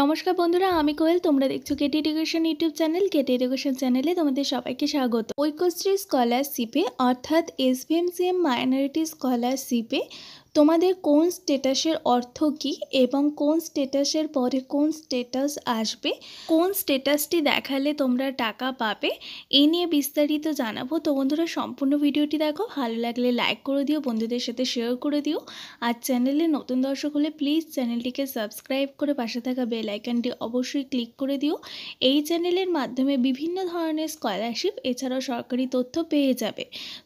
নমস্কার বন্ধুরা আমি কোয়েল তোমরা দেখছো KT education YouTube channel KT education চ্যানেলে তোমাদের সবাইকে স্বাগত ঐক্যশ্রী স্কলারশিপে অর্থাৎ এসভিএমসিএম মাইনরিটি স্কলারশিপে তোমাদের কোন স্টেটাসের অর্থ কী এবং কোন স্টেটাসের পরে কোন স্টেটাস আসবে কোন স্টেটাসটি দেখালে তোমরা টাকা পাবে এ নিয়ে বিস্তারিত জানাবো তো বন্ধুরা সম্পূর্ণ ভিডিওটি দেখো ভালো লাগলে লাইক করে দিও বন্ধুদের সাথে শেয়ার করে দিও আর চ্যানেলে নতুন দর্শক হলে প্লিজ চ্যানেলটিকে সাবস্ক্রাইব করে পাশে থাকা বেল আইকনটি অবশ্যই ক্লিক করে দিও এই চ্যানেলের মাধ্যমে বিভিন্ন ধরনের স্কলারশিপ এছাড়াও সরকারি তথ্য পেয়ে যাবে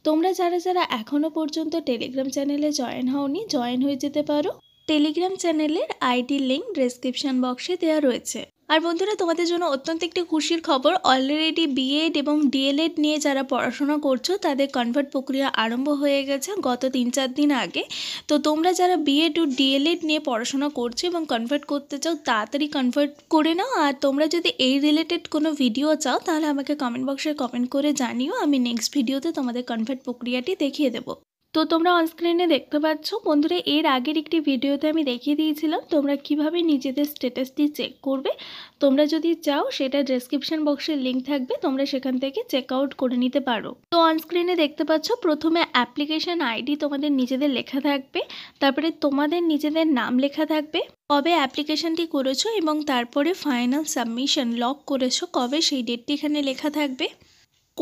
তোমরা যারা যারা এখনও পর্যন্ত টেলিগ্রাম চ্যানেলে জয়েন হওনি তুমি জয়েন হয়ে যেতে পারো টেলিগ্রাম চ্যানেলের আইডি লিঙ্ক ডেসক্রিপশন বক্সে দেওয়া রয়েছে আর বন্ধুরা তোমাদের জন্য অত্যন্ত একটি খুশির খবর অলরেডি বিএড এবং ডিএলএড নিয়ে যারা পড়াশোনা করছো তাদের কনভার্ট প্রক্রিয়া আরম্ভ হয়ে গেছে গত তিন চার দিন আগে তো তোমরা যারা বিএড ও ডিএলএড নিয়ে পড়াশোনা করছো এবং কনভার্ট করতে চাও তাড়াতাড়ি কনভার্ট করে নাও আর তোমরা যদি এই রিলেটেড কোনো ভিডিও চাও তাহলে আমাকে কমেন্ট বক্সে কমেন্ট করে জানিও আমি নেক্সট ভিডিওতে তোমাদের কনভার্ট প্রক্রিয়াটি দেখিয়ে দেবো তো তোমরা অনস্ক্রিনে দেখতে পাচ্ছ বন্ধুরা এর আগের একটি ভিডিওতে আমি দেখিয়ে দিয়েছিলাম তোমরা কিভাবে নিজেদের স্ট্যাটাসটি চেক করবে তোমরা যদি চাও সেটা ডেসক্রিপশন বক্সের লিঙ্ক থাকবে তোমরা সেখান থেকে চেক আউট করে নিতে পারো তো অনস্ক্রিনে দেখতে পাচ্ছ প্রথমে অ্যাপ্লিকেশন আইডি তোমাদের নিজেদের লেখা থাকবে তারপরে তোমাদের নিজেদের নাম লেখা থাকবে কবে অ্যাপ্লিকেশনটি করেছো এবং তারপরে ফাইনাল সাবমিশন লক করেছো কবে সেই ডেটটি এখানে লেখা থাকবে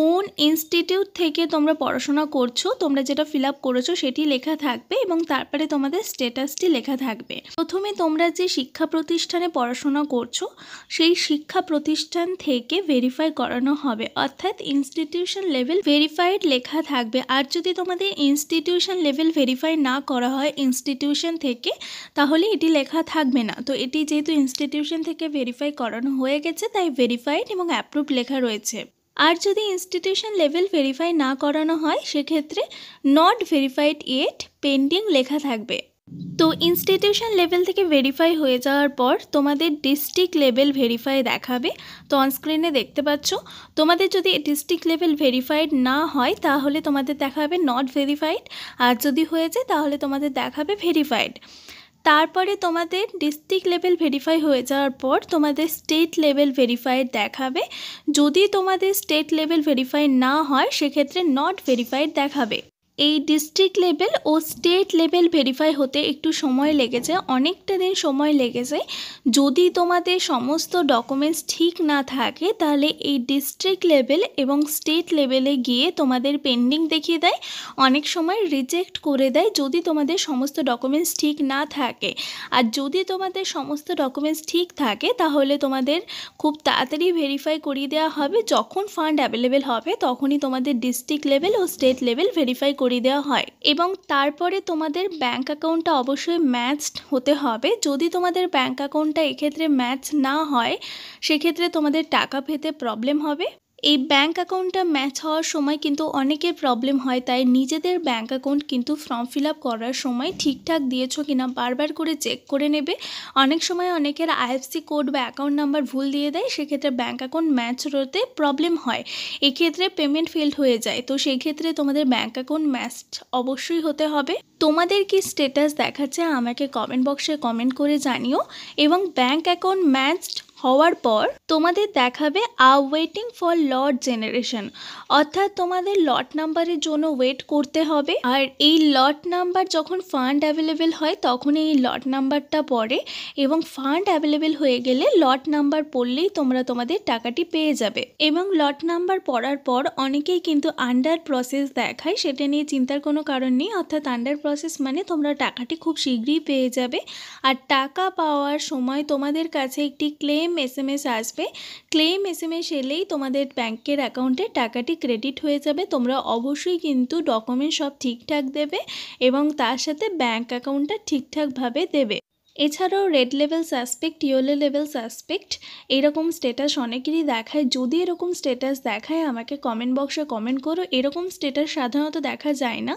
কোন ইনস্টিটিউট থেকে তোমরা পড়াশোনা করছো তোমরা যেটা ফিল আপ করেছো সেটি লেখা থাকবে এবং তারপরে তোমাদের স্ট্যাটাসটি লেখা থাকবে প্রথমে তোমরা যে শিক্ষা প্রতিষ্ঠানে পড়াশোনা করছো সেই শিক্ষা প্রতিষ্ঠান থেকে ভেরিফাই করানো হবে অর্থাৎ ইনস্টিটিউশন লেভেল ভেরিফাইড লেখা থাকবে আর যদি তোমাদের ইনস্টিটিউশন লেভেল ভেরিফাই না করা হয় ইনস্টিটিউশন থেকে তাহলে এটি লেখা থাকবে না তো এটি যেহেতু ইনস্টিটিউশন থেকে ভেরিফাই করানো হয়ে গেছে তাই ভেরিফাইড এবং অ্যাপ্রুভ লেখা রয়েছে আর যদি ইনস্টিটিউশন লেভেল ভেরিফাই না করানো হয় সেক্ষেত্রে নট ভেরিফাইড ইয়েট পেন্ডিং লেখা থাকবে তো ইনস্টিটিউশন লেভেল থেকে ভেরিফাই হয়ে যাওয়ার পর তোমাদের ডিস্ট্রিক্ট লেভেল ভেরিফাই দেখাবে তো অনস্ক্রিনে দেখতে পাচ্ছ তোমাদের যদি ডিস্ট্রিক্ট লেভেল ভেরিফাইড না হয় তাহলে তোমাদের দেখাবে নট ভেরিফাইড আর যদি হয়ে যায় তাহলে তোমাদের দেখাবে ভেরিফাইড তারপরে তোমাদের ডিস্ট্রিক্ট লেভেল ভেরিফাই হয়ে যাওয়ার পর তোমাদের স্টেট লেভেল ভেরিফাইড দেখাবে যদি তোমাদের স্টেট লেভেল ভেরিফাই না হয় সেক্ষেত্রে নট ভেরিফাইড দেখাবে এই ডিস্ট্রিক্ট লেভেল ও স্টেট লেভেল ভেরিফাই হতে একটু সময় লেগেছে অনেকটা দিন সময় লেগেছে যদি তোমাদের সমস্ত ডকুমেন্টস ঠিক না থাকে তাহলে এই ডিস্ট্রিক্ট লেভেল এবং স্টেট লেভেলে গিয়ে তোমাদের পেন্ডিং দেখিয়ে দেয় অনেক সময় রিজেক্ট করে দেয় যদি তোমাদের সমস্ত ডকুমেন্টস ঠিক না থাকে আর যদি তোমাদের সমস্ত ডকুমেন্টস ঠিক থাকে তাহলে তোমাদের খুব তাড়াতাড়ি ভেরিফাই করিয়ে দেওয়া হবে যখন ফান্ড অ্যাভেলেবেল হবে তখনই তোমাদের ডিস্ট্রিক্ট লেভেল ও স্টেট লেভেল ভেরিফাই করিয়ে দেওয়া হয় এবং তারপরে তোমাদের ব্যাঙ্ক অ্যাকাউন্টটা অবশ্যই ম্যাচড হতে হবে যদি তোমাদের ব্যাঙ্ক অ্যাকাউন্টটা এক্ষেত্রে ম্যাচ না হয় সেক্ষেত্রে তোমাদের টাকা পেতে প্রবলেম হবে এই ব্যাঙ্ক অ্যাকাউন্টটা ম্যাচ হওয়ার সময় কিন্তু অনেকের প্রবলেম হয় তাই নিজেদের ব্যাঙ্ক অ্যাকাউন্ট কিন্তু ফর্ম ফিল আপ করার সময় ঠিকঠাক দিয়েছো কিনা বারবার করে চেক করে নেবে অনেক সময় অনেকের আইএফসি কোড বা অ্যাকাউন্ট নাম্বার ভুল দিয়ে দেয় সেক্ষেত্রে ব্যাঙ্ক অ্যাকাউন্ট ম্যাচ হতে প্রবলেম হয় এক্ষেত্রে পেমেন্ট ফেল্ড হয়ে যায় তো সেক্ষেত্রে তোমাদের ব্যাঙ্ক অ্যাকাউন্ট ম্যাচ অবশ্যই হতে হবে তোমাদের কি স্টেটাস দেখাচ্ছে আমাকে কমেন্ট বক্সে কমেন্ট করে জানিও এবং ব্যাঙ্ক অ্যাকাউন্ট ম্যাচড হওয়ার পর তোমাদের দেখাবে a waiting for lot generation অর্থাৎ তোমাদের লট নাম্বারের জন্য ওয়েট করতে হবে আর এই লট নাম্বার যখন ফান্ড অ্যাভেলেবেল হয় তখন এই লট নাম্বারটা পড়ে এবং ফান্ড অ্যাভেলেবেল হয়ে গেলে লট নাম্বার পড়লেই তোমরা তোমাদের টাকাটি পেয়ে যাবে এবং লট নাম্বার পড়ার পর অনেকেই কিন্তু আন্ডার প্রসেস দেখায় সেটা নিয়ে চিন্তার কোনো কারণ নেই অর্থাৎ আন্ডার প্রসেস মানে তোমরা টাকাটি খুব শীঘ্রই পেয়ে যাবে আর টাকা পাওয়ার সময় তোমাদের কাছে একটি claim claim S M S আসবে ক্লেম এস এম এস এলেই তোমাদের ব্যাংকের অ্যাকাউন্টে টাকাটি ক্রেডিট হয়ে যাবে তোমরা অবশ্যই কিন্তু ডকুমেন্ট সব ঠিকঠাক দেবে এবং তার সাথে ব্যাংক অ্যাকাউন্টটা ঠিকঠাকভাবে দেবে এছাড়াও red level suspect yellow level suspect এরকম স্টেটাস অনেকেরই দেখায় যদি এরকম স্টেটাস দেখায় আমাকে কমেন্ট বক্সে কমেন্ট করো এরকম স্টেটাস সাধারণত দেখা যায় না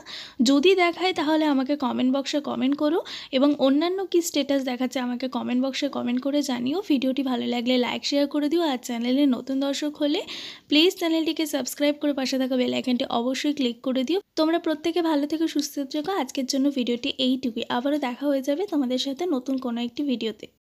যদি দেখায় তাহলে আমাকে কমেন্ট বক্সে কমেন্ট করো এবং অন্যান্য কি স্টেটাস দেখাচ্ছে আমাকে কমেন্ট বক্সে কমেন্ট করে জানিও ভিডিওটি ভালো লাগলে লাইক শেয়ার করে দিও আর চ্যানেলে নতুন দর্শক হলে প্লিজ চ্যানেলটিকে সাবস্ক্রাইব করে পাশে থাকা বেল আইকনটি অবশ্যই ক্লিক করে দিও তোমরা প্রত্যেকে ভালো থেকে সুস্থ থেকো আজকের জন্য ভিডিওটি এইটুকুই আবারও দেখা হয়ে যাবে তোমাদের সাথে নতুন নতুন কোনো একটি ভিডিওতে